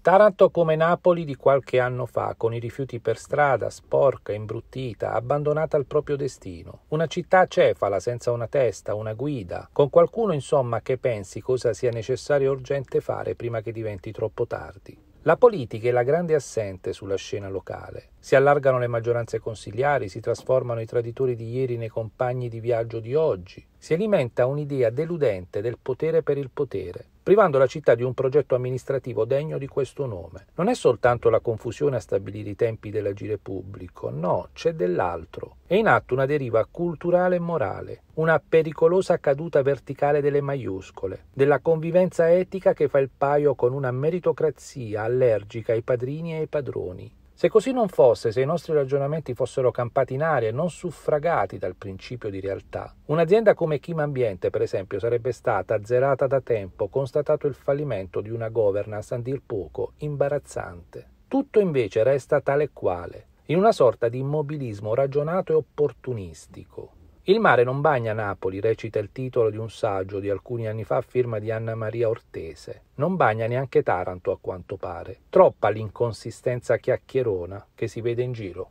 Taranto come Napoli di qualche anno fa, con i rifiuti per strada, sporca, imbruttita, abbandonata al proprio destino. Una città cefala, senza una testa, una guida, con qualcuno insomma che pensi cosa sia necessario e urgente fare prima che diventi troppo tardi. La politica è la grande assente sulla scena locale. Si allargano le maggioranze consigliari, si trasformano i traditori di ieri nei compagni di viaggio di oggi. Si alimenta un'idea deludente del potere per il potere, privando la città di un progetto amministrativo degno di questo nome. Non è soltanto la confusione a stabilire i tempi dell'agire pubblico, no, c'è dell'altro. È in atto una deriva culturale e morale, una pericolosa caduta verticale delle maiuscole, della convivenza etica che fa il paio con una meritocrazia allergica ai padrini e ai padroni, se così non fosse, se i nostri ragionamenti fossero campati in aria e non suffragati dal principio di realtà, un'azienda come Chima Ambiente, per esempio, sarebbe stata azzerata da tempo, constatato il fallimento di una governance a dir poco imbarazzante. Tutto invece resta tale quale, in una sorta di immobilismo ragionato e opportunistico. Il mare non bagna Napoli, recita il titolo di un saggio di alcuni anni fa a firma di Anna Maria Ortese. Non bagna neanche Taranto a quanto pare. Troppa l'inconsistenza chiacchierona che si vede in giro.